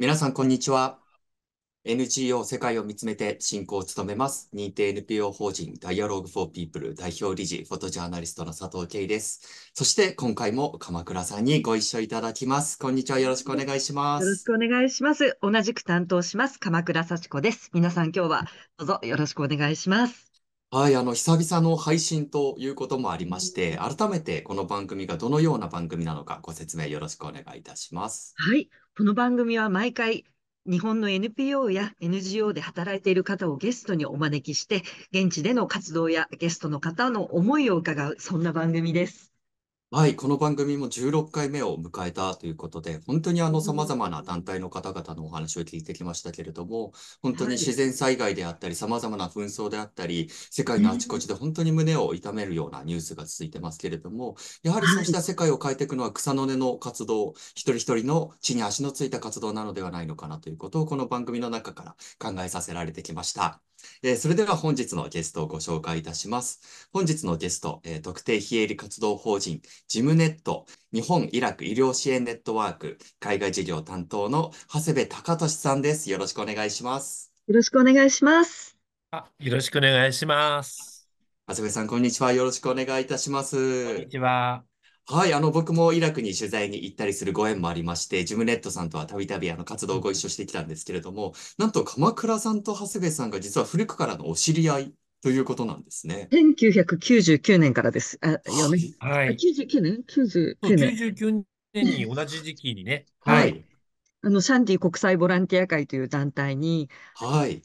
皆さん、こんにちは。NGO 世界を見つめて進行を務めます。認定 NPO 法人 Dialogue for People 代表理事、フォトジャーナリストの佐藤慶です。そして今回も鎌倉さんにご一緒いただきます。こんにちは。よろしくお願いします。よろしくお願いします。同じく担当します、鎌倉幸子です。皆さん、今日はどうぞよろしくお願いします。はい、あの、久々の配信ということもありまして、改めてこの番組がどのような番組なのかご説明よろしくお願いいたします。はい、この番組は毎回、日本の NPO や NGO で働いている方をゲストにお招きして、現地での活動やゲストの方の思いを伺う、そんな番組です。はい、この番組も16回目を迎えたということで、本当にあの様々な団体の方々のお話を聞いてきましたけれども、本当に自然災害であったり、様々な紛争であったり、世界のあちこちで本当に胸を痛めるようなニュースが続いてますけれども、やはりそうした世界を変えていくのは草の根の活動、一人一人の地に足のついた活動なのではないのかなということを、この番組の中から考えさせられてきました。えー、それでは本日のゲストをご紹介いたします。本日のゲスト、えー、特定非営利活動法人、ジムネット、日本イラク医療支援ネットワーク、海外事業担当の長谷部隆俊さんです。よろしくお願いします。よろしくお願いします。あ、よろしくお願いします。長谷部さん、こんにちは。よろしくお願いいたします。こんにちは。はい、あの、僕もイラクに取材に行ったりするご縁もありまして、ジムネットさんとはたびたびあの活動をご一緒してきたんですけれども、なんと鎌倉さんと長谷部さんが実は古くからのお知り合いということなんですね。1999年からです。あ、読め。はい。99年 ?99 年。99年に同じ時期にね。はい。あの、シャンディ国際ボランティア会という団体に、はい。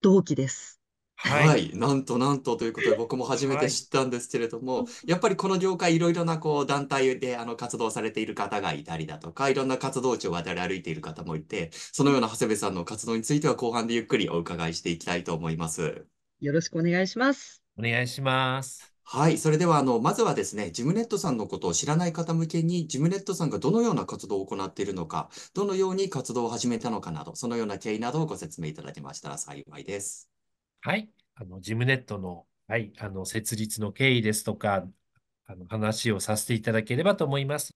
同期です。はい、なんとなんとということで僕も初めて知ったんですけれども、やっぱりこの業界いろいろなこう団体であの活動されている方がいたりだとかいろんな活動地を渡り歩いている方もいてそのような長谷部さんの活動については後半でゆっくりお伺いしていきたいと思います。よろしくお願いします。お願いします。はい。それでは、あの、まずはですね、ジムネットさんのことを知らない方向けに、ジムネットさんがどのような活動を行っているのか、どのように活動を始めたのかなど、そのような経緯などをご説明いただきましたら幸いです。はい。あの、ジムネットの、はい、あの、設立の経緯ですとか、あの、話をさせていただければと思います。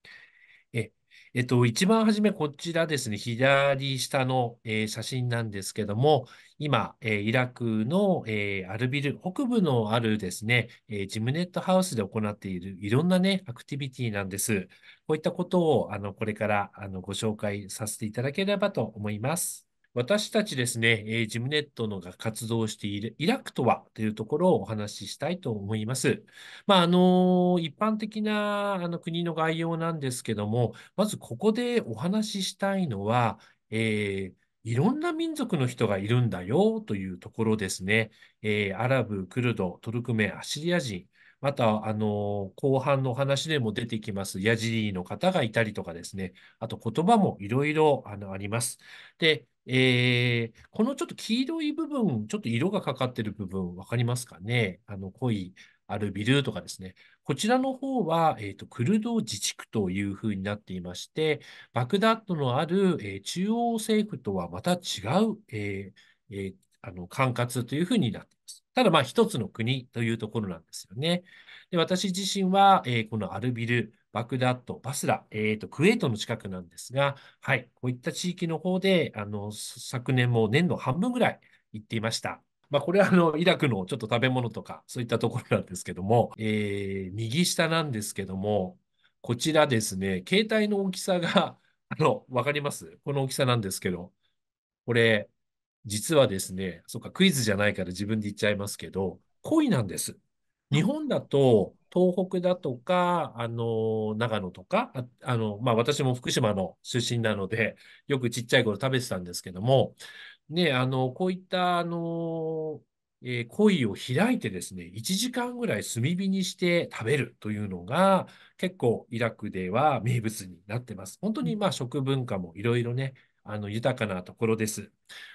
え、えっと、一番初め、こちらですね、左下の、えー写真なんですけども、今、えーイラクの、えーアルビル北部のあるですね、えージムネットハウスで行っているいろんなね、アクティビティなんです。こういったことを、あの、これから、あの、ご紹介させていただければと思います。私たちですね、えー、ジムネットのが活動しているイラクとはというところをお話ししたいと思います。まあ、あの一般的なあの国の概要なんですけども、まずここでお話ししたいのは、えー、いろんな民族の人がいるんだよというところですね。えー、アラブ、クルド、トルクメン、アシリア人、また、あの、後半の話でも出てきます、ヤジリーの方がいたりとかですね、あと言葉もいろいろあのあります。で、えー、このちょっと黄色い部分、ちょっと色がかかってる部分、わかりますかねあの、濃いアルビルとかですね。こちらの方は、えーと、クルド自治区というふうになっていまして、バグダッドのある、えー、中央政府とはまた違う、えー、えー、あの管轄というふうになっています。ただ、まあ、一つの国というところなんですよね。で私自身は、えー、このアルビル、バクダッド、バスラ、えーと、クウェートの近くなんですが、はい、こういった地域の方で、あの、昨年も年度半分ぐらい行っていました。まあ、これはあのイラクのちょっと食べ物とかそういったところなんですけども、えー、右下なんですけども、こちらですね、携帯の大きさが、あの、わかりますこの大きさなんですけど、これ、実はですね、そっか、クイズじゃないから自分で言っちゃいますけど、恋なんです。日本だと、東北だとか、あの、長野とか、あ、あの、まあ、私も福島の出身なので、よくちっちゃい頃食べてたんですけども、ね、あの、こういった、あの、えー、鯉を開いてですね、1時間ぐらい炭火にして食べるというのが、結構イラクでは名物になってます。本当に、まあ、食文化もいろいろね、あの、豊かなところです。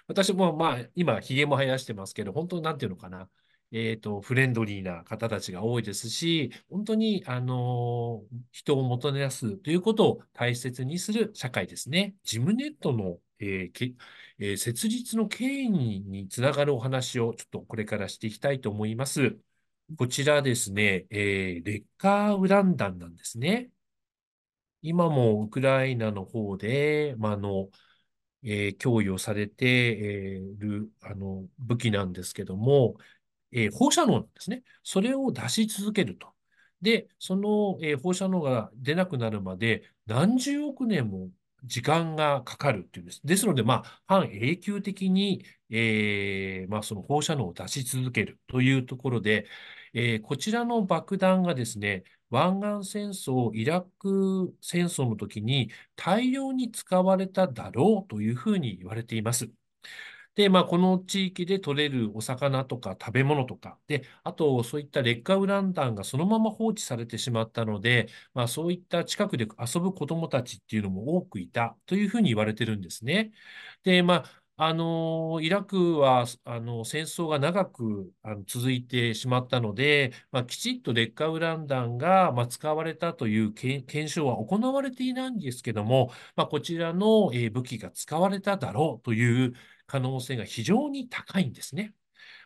私も、まあ、今、ひげも生やしてますけど、本当なんていうのかな。えっ、ー、と、フレンドリーな方たちが多いですし、本当に、あのー、人を元に出すということを大切にする社会ですね。ジムネットの、えーえー、設立の経緯につながるお話をちょっとこれからしていきたいと思います。こちらですね、えー、レッカーウラン弾なんですね。今もウクライナの方で、まあの、えー、供与されているあの武器なんですけども、えー、放射能なんですね。それを出し続けると。で、その、えー、放射能が出なくなるまで何十億年も時間がかかるっていうんです。ですので、まあ、半永久的に、えー、まあ、その放射能を出し続けるというところで、えー、こちらの爆弾がですね、湾岸戦争、イラク戦争の時に大量に使われただろうというふうに言われています。で、まあ、この地域で取れるお魚とか食べ物とか、で、あと、そういった劣化ウラン弾がそのまま放置されてしまったので、まあ、そういった近くで遊ぶ子供たちっていうのも多くいたというふうに言われてるんですね。で、まあ、あのイラクはあの戦争が長くあの続いてしまったので、まあ、きちっと劣化ウラン弾が、まあ、使われたという検証は行われていないんですけども、まあ、こちらの、えー、武器が使われただろうという、可能性が非常に高いんですね。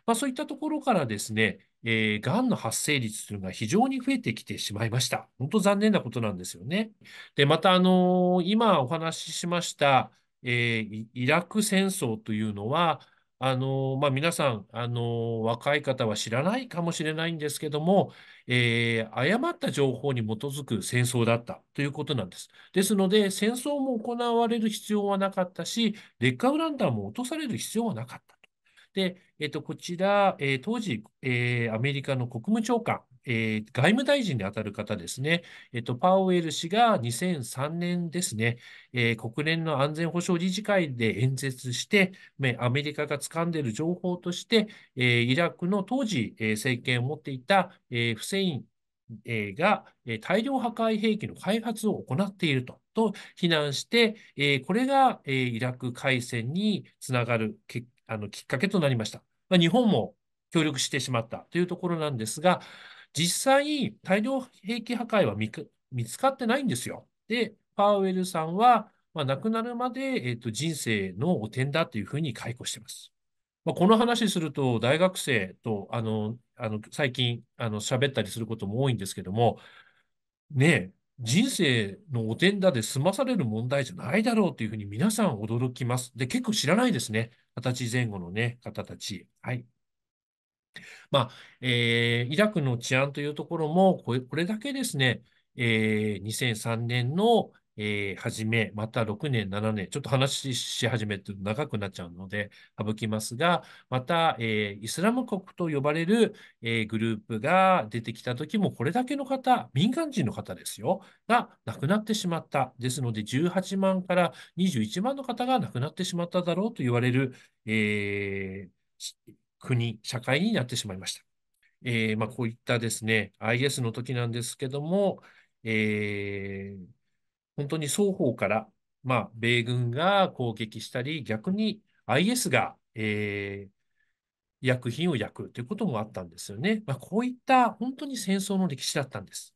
まあ、そういったところからですね、えー、がんの発生率というのが非常に増えてきてしまいました。本当残念なことなんですよね。で、また、あのー、今お話ししました、えー、イラク戦争というのは、あのまあ、皆さん、あの若い方は知らないかもしれないんですけども、えー、誤った情報に基づく戦争だったということなんです。ですので、戦争も行われる必要はなかったし、劣化ウラン弾も落とされる必要はなかったと。で、えっと、こちら、えー、当時、えー、アメリカの国務長官えー、外務大臣で当たる方ですね、えと、パウエル氏が2003年ですね、えー、国連の安全保障理事会で演説して、アメリカが掴んでいる情報として、えー、イラクの当時、えー、政権を持っていた、えー、フセインが大量破壊兵器の開発を行っているとと非難して、えこれが、えイラク海戦につながるあのきっかけとなりました。まあ、日本も協力してしまったというところなんですが、実際、大量兵器破壊は見つかってないんですよ。で、パウエルさんは、まあ、亡くなるまで、えーと、人生の汚点だというふうに解雇してます。まあ、この話すると、大学生とあのあの最近あの喋ったりすることも多いんですけども、ね人生の汚点だで済まされる問題じゃないだろうというふうに皆さん驚きます。で、結構知らないですね。二十歳前後の、ね、方たち。はい。まあ、えー、イラクの治安というところも、これこれだけですね、えー、2003年の、えー、初め、また6年、7年、ちょっと話し始めて長くなっちゃうので省きますが、また、えー、イスラム国と呼ばれる、えー、グループが出てきた時も、これだけの方、民間人の方ですよ、が亡くなってしまった。ですので、18万から21万の方が亡くなってしまっただろうと言われる、えー国、社会になってしまいました。えー、まあ、こういったですね、IS の時なんですけども、えー、本当に双方から、まあ、米軍が攻撃したり、逆に IS が、えー、薬品を焼くということもあったんですよね。まあ、こういった本当に戦争の歴史だったんです。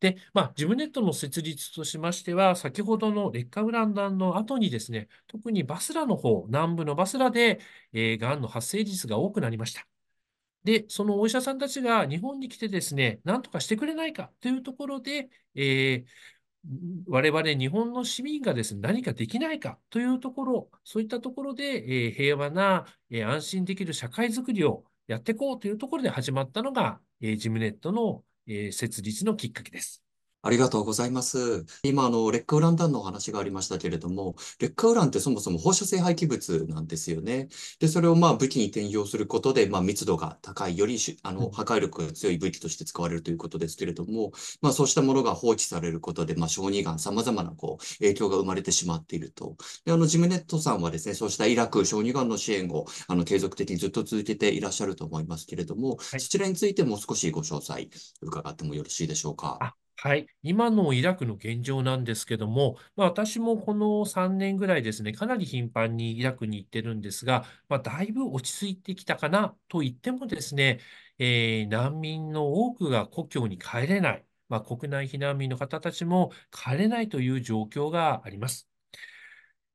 で、まあ、ジムネットの設立としましては、先ほどの劣化ウラン弾の後にですね、特にバスラの方、南部のバスラで、えー、がんの発生率が多くなりました。で、そのお医者さんたちが日本に来てですね、なんとかしてくれないかというところで、えー、我々日本の市民がですね、何かできないかというところ、そういったところで、えー、平和な、えー、安心できる社会づくりをやっていこうというところで始まったのが、えー、ジムネットのえ設立のきっかけです。ありがとうございます。今、あの、劣化ウラン弾の話がありましたけれども、劣化ウランってそもそも放射性廃棄物なんですよね。で、それをまあ武器に転用することで、まあ密度が高い、よりあの破壊力が強い武器として使われるということですけれども、まあそうしたものが放置されることで、まあ小児がん、様々なこう影響が生まれてしまっていると。で、あの、ジムネットさんはですね、そうしたイラク小児がんの支援を、あの、継続的にずっと続けていらっしゃると思いますけれども、はい、そちらについても少しご詳細伺ってもよろしいでしょうか。はい。今のイラクの現状なんですけども、まあ、私もこの3年ぐらいですね、かなり頻繁にイラクに行ってるんですが、まあ、だいぶ落ち着いてきたかなと言ってもですね、えー、難民の多くが故郷に帰れない、まあ、国内避難民の方たちも帰れないという状況があります。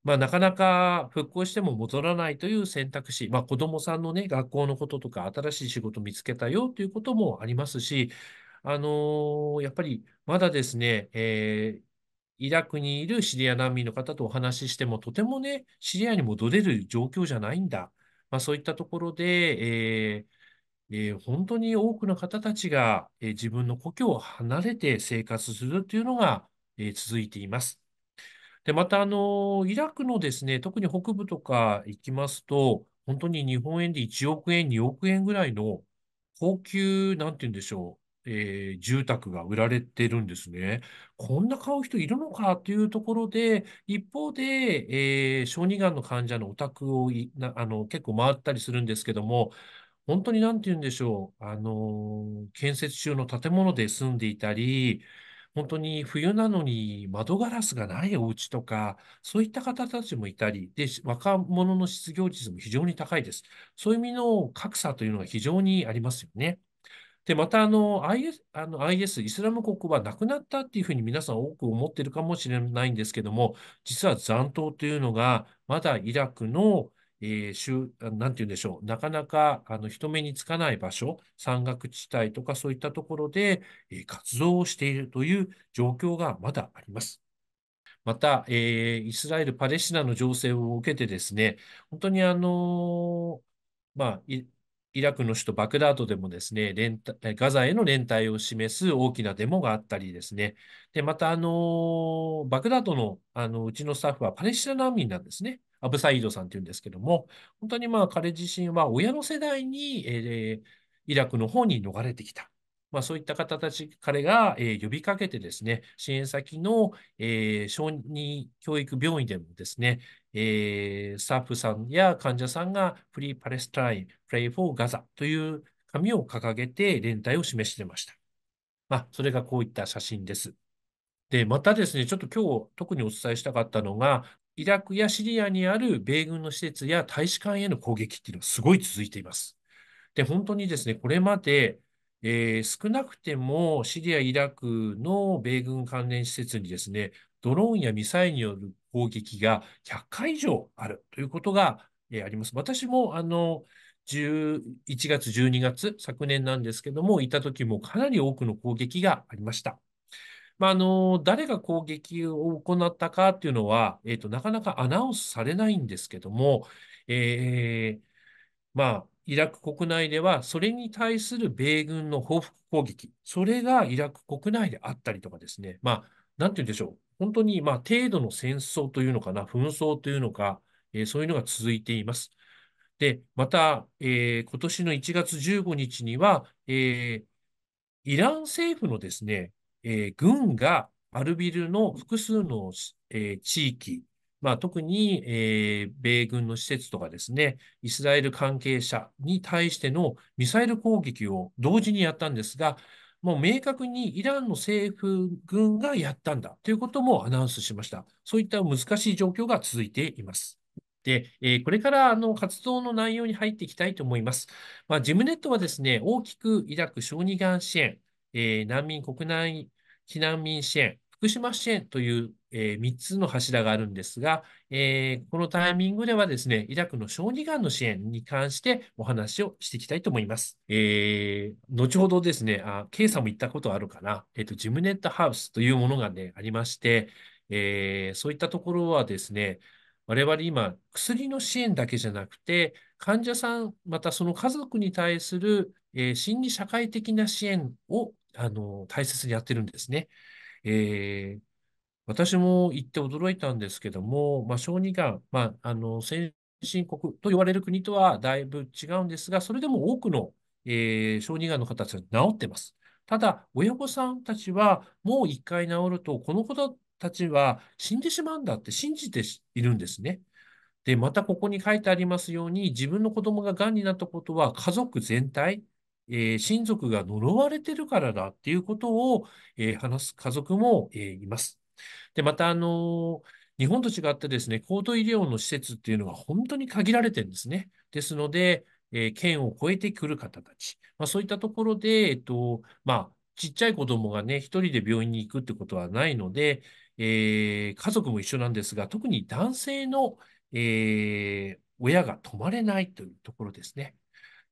まあ、なかなか復興しても戻らないという選択肢、まあ、子どもさんの、ね、学校のこととか、新しい仕事見つけたよということもありますし、あのやっぱりまだですね、えー、イラクにいるシリア難民の方とお話ししても、とてもね、シリアに戻れる状況じゃないんだ。まあ、そういったところで、えーえー、本当に多くの方たちが、えー、自分の故郷を離れて生活するというのが、えー、続いています。で、また、あのイラクのですね、特に北部とか行きますと、本当に日本円で1億円、2億円ぐらいの高級、なんて言うんでしょう、えー、住宅が売られてるんですね。こんな買う人いるのかというところで、一方で、えー、小児がんの患者のお宅をあの結構回ったりするんですけども、本当に何て言うんでしょう、あのー、建設中の建物で住んでいたり、本当に冬なのに窓ガラスがないお家とか、そういった方たちもいたり、で、若者の失業率も非常に高いです。そういう意味の格差というのが非常にありますよね。で、またあの IS、あの IS、イスラム国はなくなったっていうふうに皆さん多く思ってるかもしれないんですけども、実は残党というのが、まだイラクの、えー、なんて言うんでしょう、なかなかあの人目につかない場所、山岳地帯とかそういったところで、えー、活動をしているという状況がまだあります。また、えー、イスラエル・パレスチナの情勢を受けてですね、本当にあのー、まあ、イラクの首都バクダードでもですね、連帯ガザへの連帯を示す大きなデモがあったりですね、でまた、あのバクダードのあのうちのスタッフはパレスチナ難民なんですね。アブサイードさんっていうんですけども、本当にまあ彼自身は親の世代に、えー、イラクの方に逃れてきた。まあ、そういった方たち、彼が、えー、呼びかけてですね、支援先の、えー、小児教育病院でもですね、えー、スタッフさんや患者さんがフリーパレスタイン、プレイフォーガザという紙を掲げて連帯を示してました。まあ、それがこういった写真です。で、またですね、ちょっと今日特にお伝えしたかったのが、イラクやシリアにある米軍の施設や大使館への攻撃っていうのはすごい続いています。で、本当にですね、これまで、えー、少なくてもシリア、イラクの米軍関連施設にですね、ドローンやミサイルによる攻撃が100回以上あるということが、えー、あります。私も、あの、11月、12月、昨年なんですけども、いた時もかなり多くの攻撃がありました。まあ、あの、誰が攻撃を行ったかっていうのは、えっ、ー、と、なかなかアナウンスされないんですけども、えー、まあ、イラク国内では、それに対する米軍の報復攻撃、それがイラク国内であったりとかですね、まあ、なんて言うんでしょう、本当に、まあ、程度の戦争というのかな、紛争というのか、えー、そういうのが続いています。で、また、えー、今年の1月15日には、えー、イラン政府のですね、えー、軍がアルビルの複数の、えー、地域、まあ、特に、えー、米軍の施設とかですね、イスラエル関係者に対してのミサイル攻撃を同時にやったんですが、もう明確にイランの政府軍がやったんだということもアナウンスしました。そういった難しい状況が続いています。で、えー、これからあの活動の内容に入っていきたいと思います。まあ、ジムネットはですね、大きくイラク小児がん支援、えー、難民国内避難民支援、福島支援というえー、3つの柱があるんですが、えー、このタイミングではですね、イラクの小児がんの支援に関してお話をしていきたいと思います。えー、後ほどですね、あ、ケイさんも行ったことあるかな、えっ、と、ジムネットハウスというものがね、ありまして、えそういったところはですね、我々今、薬の支援だけじゃなくて、患者さん、またその家族に対する、えー、心理社会的な支援を、あの、大切にやってるんですね。えー、私も行って驚いたんですけども、まあ、小児がん、まあ、あの先進国と言われる国とはだいぶ違うんですが、それでも多くの、えー、小児がんの方たちは治ってます。ただ、親御さんたちはもう一回治ると、この子たちは死んでしまうんだって信じているんですね。で、またここに書いてありますように、自分の子供ががんになったことは家族全体、えー、親族が呪われてるからだっていうことを、えー、話す家族も、えー、います。で、また、あの、日本と違ってですね、高度医療の施設っていうのは本当に限られてるんですね。ですので、えー、県を越えてくる方たち、まあ、そういったところで、えっと、まあ、ちっちゃい子供がね、一人で病院に行くってことはないので、えー、家族も一緒なんですが、特に男性の、えー、親が泊まれないというところですね。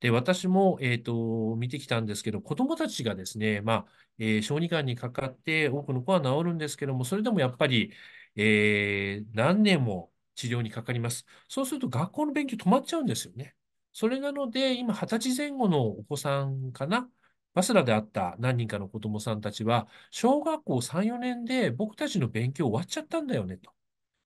で、私も、えっと、見てきたんですけど、子供たちがですね、まあ、えー、小児がんにかかって、多くの子は治るんですけども、それでもやっぱり、えー、何年も治療にかかります。そうすると、学校の勉強止まっちゃうんですよね。それなので、今、20歳前後のお子さんかな、バスラであった何人かの子供さんたちは、小学校3、4年で僕たちの勉強終わっちゃったんだよね、と。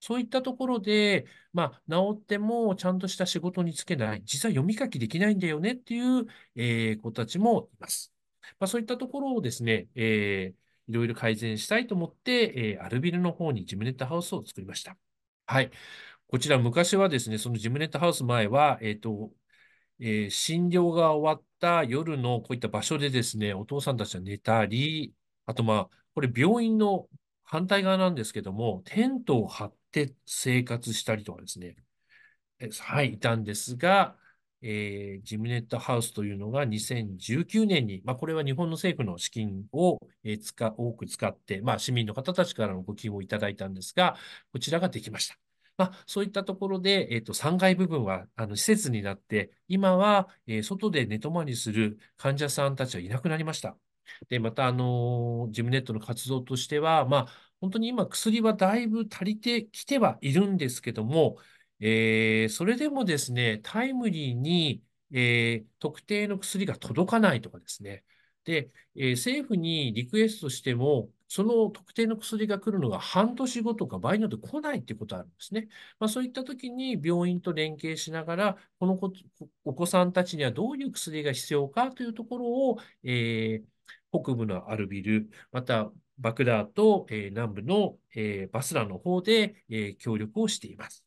そういったところで、まあ、治ってもちゃんとした仕事に就けない、実は読み書きできないんだよねっていう、えー、子たちもいます。まあ、そういったところをですね、えー、いろいろ改善したいと思って、えー、アルビルの方にジムネットハウスを作りました。はい。こちら昔はですね、そのジムネットハウス前は、えっ、と、えー、診療が終わった夜のこういった場所でですね、お父さんたちは寝たり、あとまあ、これ病院の反対側なんですけども、テントを張っって生活したりとかですね、はい、いたんですが、えー、ジムネットハウスというのが2019年に、まあ、これは日本の政府の資金を、えー、使多く使って、まあ、市民の方たちからのご寄付をいただいたんですが、こちらができました。まあ、そういったところで、えーと、3階部分はあの施設になって、今は、えー、外で寝泊まりする患者さんたちはいなくなりました。で、また、あのー、ジムネットの活動としては、まあ、本当に今薬はだいぶ足りてきてはいるんですけども、えー、それでもですね、タイムリーに、えー、特定の薬が届かないとかですね。で、えー、政府にリクエストしても、その特定の薬が来るのが半年後とか場合によって来ないっていうことがあるんですね。まあ、そういった時に病院と連携しながら、このお子さんたちにはどういう薬が必要かというところを、えー、北部のアルビル、またバクダーと、えー、南部の、えー、バスラの方で、えー、協力をしています。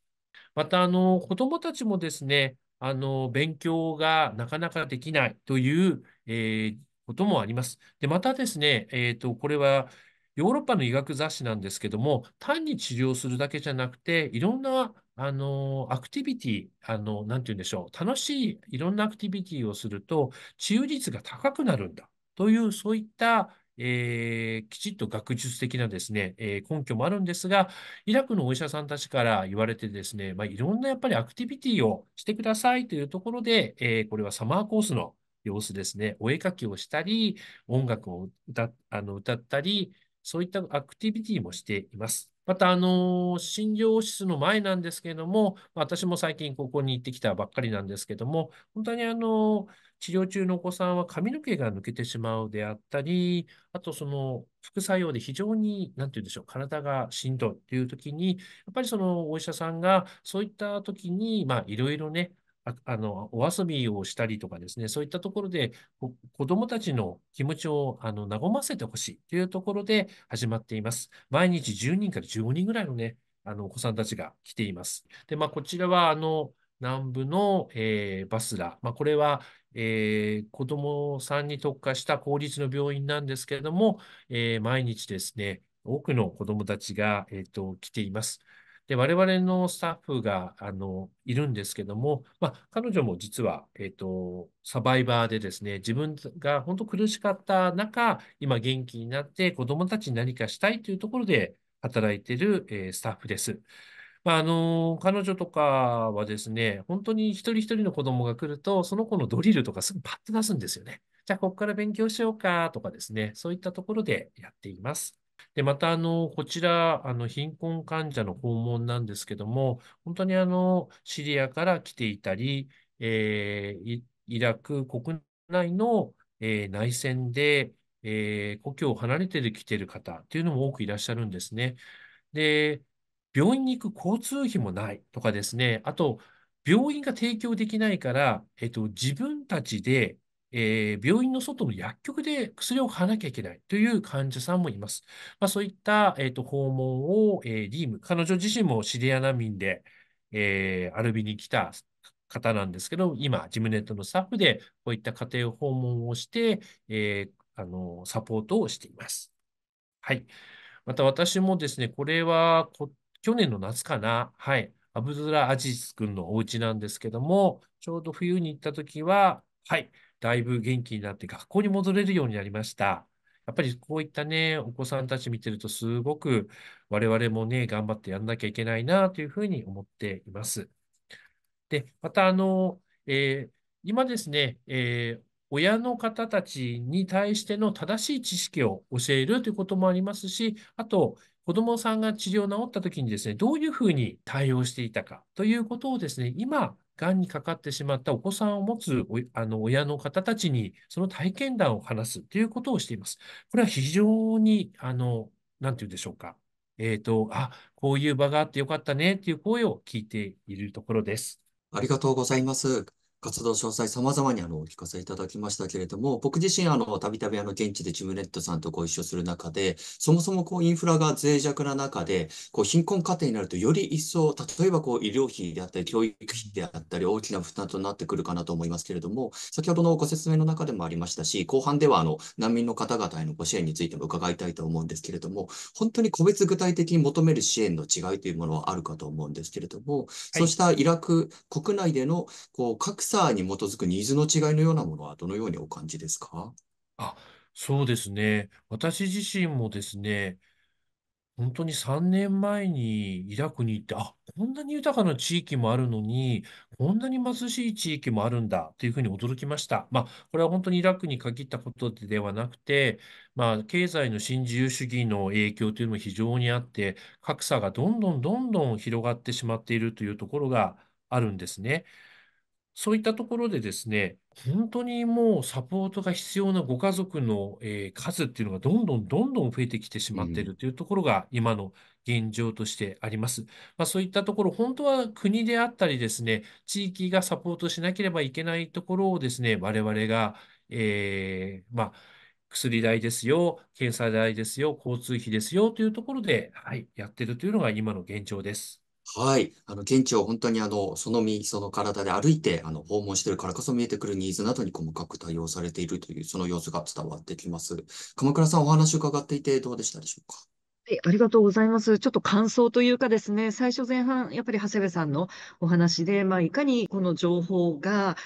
また、あの、子供たちもですね、あの、勉強がなかなかできないという、えこともあります。で、またですね、えっ、と、これは、ヨーロッパの医学雑誌なんですけども、単に治療するだけじゃなくて、いろんな、あの、アクティビティ、あの、なて言うんでしょう、楽しい、いろんなアクティビティをすると、治癒率が高くなるんだという、そういった、えー、きちっと学術的なですね、えー、根拠もあるんですが、イラクのお医者さんたちから言われてですね、まあ、いろんなやっぱりアクティビティをしてくださいというところで、えー、これはサマーコースの様子ですね、お絵描きをしたり、音楽を歌あの歌ったり、そういったアクティビティもしています。また、あの、診療室の前なんですけれども、私も最近ここに行ってきたばっかりなんですけども、本当にあの、治療中のお子さんは髪の毛が抜けてしまうであったり、あとその副作用で非常に、なんて言うんでしょう、体がしんどいっていう時に、やっぱりそのお医者さんがそういった時に、まあいろいろね、あのお遊びをしたりとかですね、そういったところで子どもたちの気持ちをあの和ませてほしいというところで始まっています。毎日10人から15人ぐらいのね、あのお子さんたちが来ています。で、まあ、こちらはあの南部の、えー、バスラ、まあ、これは、えー、子どもさんに特化した公立の病院なんですけれども、えー、毎日ですね、多くの子どもたちが、えーと来ています。で、我々のスタッフが、あの、いるんですけども、まあ、彼女も実は、えっ、ー、と、サバイバーでですね、自分が本当苦しかった中、今元気になって子供たちに何かしたいというところで働いている、えー、スタッフです。まあ、あの、彼女とかはですね、本当に一人一人の子供が来ると、その子のドリルとかすぐパッと出すんですよね。じゃあ、ここから勉強しようかとかですね、そういったところでやっています。で、また、あの、こちら、あの、貧困患者の訪問なんですけども、本当にあの、シリアから来ていたり、えー、イラク国内の、えー、内戦で、えー、故郷を離れてきている方っていうのも多くいらっしゃるんですね。で、病院に行く交通費もないとかですね、あと、病院が提供できないから、えっと、自分たちでえー、病院の外の薬局で薬を買わなきゃいけないという患者さんもいます。まあ、そういった、えーと、訪問を、えー、リーム、彼女自身もシリア難民で、えー、アルビに来た方なんですけど、今、ジムネットのスタッフでこういった家庭を訪問をして、えー、あのサポートをしています。はい。また私もですね、これはこ去年の夏かな、はい、アブドラ・アジス君のお家なんですけども、ちょうど冬に行った時は、はい、だいぶ元気になって学校に戻れるようになりました。やっぱりこういったね、お子さんたち見てると、すごく我々もね、頑張ってやんなきゃいけないなというふうに思っています。で、また、あの、えー、今ですね、えー、親の方たちに対しての正しい知識を教えるということもありますし、あと、子どもさんが治療治った時にですね、どういうふうに対応していたかということをですね、今、がんにかかってしまったお子さんを持つあの親の方たちに、その体験談を話すということをしています。これは非常に、あの、なんて言うんでしょうか。えっ、ー、と、あ、こういう場があってよかったねっていう声を聞いているところです。ありがとうございます。活動詳細様々にあのお聞かせいただきましたけれども、僕自身あのたびたびあの現地でチムネットさんとご一緒する中で、そもそもこうインフラが脆弱な中で、こう貧困家庭になるとより一層、例えばこう医療費であったり教育費であったり大きな負担となってくるかなと思いますけれども、先ほどのご説明の中でもありましたし、後半ではあの難民の方々へのご支援についても伺いたいと思うんですけれども、本当に個別具体的に求める支援の違いというものはあるかと思うんですけれども、はい、そうしたイラク国内でのこう格サーに基づくニーズの違いのようなものはどのようにお感じですかあ、そうですね。私自身もですね、本当に3年前にイラクに行って、あ、こんなに豊かな地域もあるのに、こんなに貧しい地域もあるんだというふうに驚きました。まあ、これは本当にイラクに限ったことではなくて、まあ、経済の新自由主義の影響というのも非常にあって、格差がどんどんどんどん広がってしまっているというところがあるんですね。そういったところでですね、本当にもうサポートが必要なご家族の、えー、数っていうのがどんどんどんどん増えてきてしまっているというところが今の現状としてあります。まあ、そういったところ、本当は国であったりですね、地域がサポートしなければいけないところをですね、我々が、えー、まあ、薬代ですよ、検査代ですよ、交通費ですよというところで、はい、やってるというのが今の現状です。はい。あの、現地を本当にあの、その身、その体で歩いて、あの、訪問してるからこそ見えてくるニーズなどに細かく対応されているという、その様子が伝わってきます。鎌倉さん、お話を伺っていてどうでしたでしょうかはい、ありがとうございます。ちょっと感想というかですね、最初前半、やっぱり長谷部さんのお話で、まあ、いかにこの情報が、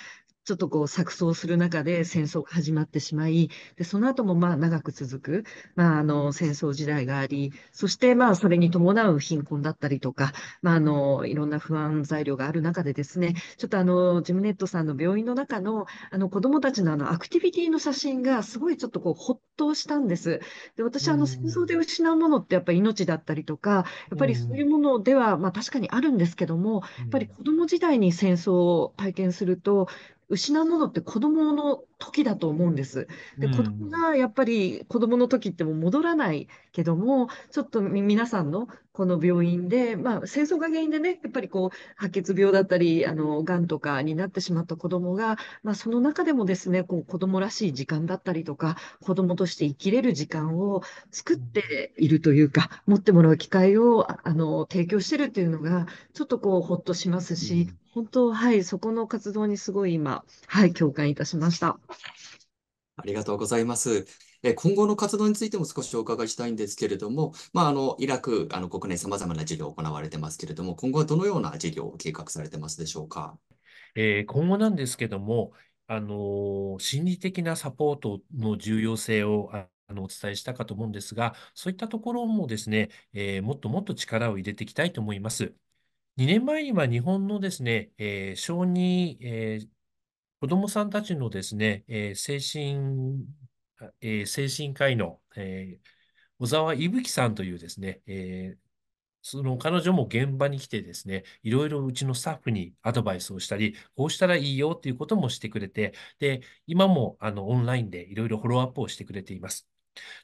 ちょっとこう錯綜する中で戦争が始まってしまい、でその後もまあ長く続く、まあ、あの戦争時代があり、そしてまあそれに伴う貧困だったりとか、まあ、あのいろんな不安材料がある中でですね、ちょっとあのジムネットさんの病院の中のあの子どもたちのあのアクティビティの写真がすごいちょっとこうほっとしたんです。で私あの戦争で失うものってやっぱり命だったりとか、やっぱりそういうものではまあ確かにあるんですけども、やっぱり子ども時代に戦争を体験すると、失うものって子供の時だと思うんです。で、子供がやっぱり子供の時っても戻らないけども、ちょっと皆さんのこの病院で、まあ戦争が原因でね、やっぱりこう白血病だったり、あの、癌とかになってしまった子供が、まあその中でもですね、こう子供らしい時間だったりとか、子供として生きれる時間を作っているというか、持ってもらう機会を、あの、提供してるっていうのが、ちょっとこうほっとしますし、本当、はい、そこの活動にすごい今、はい、共感いたしました。ありがとうございます。え今後の活動についても少しお伺いしたいんですけれども、まあ、あのイラク、あの国内さまざまな事業を行われてますけれども、今後はどのような事業を計画されてますでしょうか。えー、今後なんですけども、あのー、心理的なサポートの重要性をあのお伝えしたかと思うんですが、そういったところもですね、えー、もっともっと力を入れていきたいと思います。2年前には日本のですね、えー、小児、えー、子供さんたちのですね、えー、精神、えー、精神科医の、えー、小沢いぶきさんというですね、えー、その彼女も現場に来てですね、いろいろうちのスタッフにアドバイスをしたり、こうしたらいいよということもしてくれて、で、今もあのオンラインでいろいろフォローアップをしてくれています。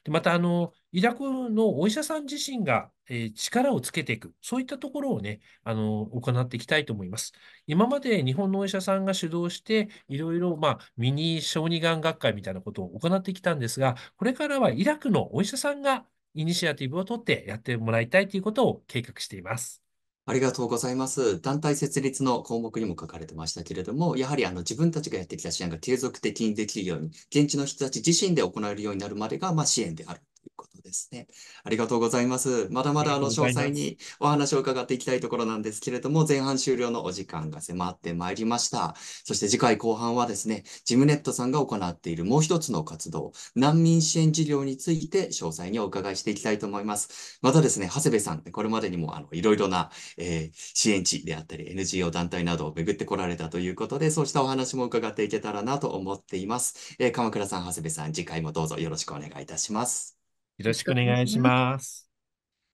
でまたあの、イラクのお医者さん自身が、えー、力をつけていく、そういったところをね、あの行っていきたいと思います。今まで日本のお医者さんが主導して、いろいろ、まあ、ミニ小児がん学会みたいなことを行ってきたんですが、これからはイラクのお医者さんがイニシアティブを取ってやってもらいたいということを計画しています。ありがとうございます。団体設立の項目にも書かれてましたけれども、やはりあの自分たちがやってきた支援が継続的にできるように、現地の人たち自身で行えるようになるまでが、まあ、支援であるということですね。ありがとうございます。まだまだあの詳細にお話を伺っていきたいところなんですけれども、前半終了のお時間が迫ってまいりました。そして次回後半はですね、ジムネットさんが行っているもう一つの活動、難民支援事業について詳細にお伺いしていきたいと思います。またですね、長谷部さん、これまでにもあのいろいろな、えー、支援地であったり NGO 団体などを巡ってこられたということで、そうしたお話も伺っていけたらなと思っています。えー、鎌倉さん、長谷部さん、次回もどうぞよろしくお願いいたします。よろしくお願いします。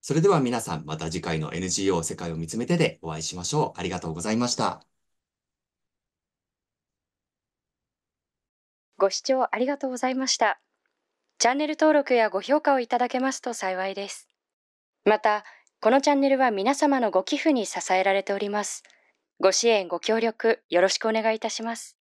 それでは皆さん、また次回の NGO 世界を見つめてでお会いしましょう。ありがとうございました。ご視聴ありがとうございました。チャンネル登録やご評価をいただけますと幸いです。また、このチャンネルは皆様のご寄付に支えられております。ご支援、ご協力、よろしくお願いいたします。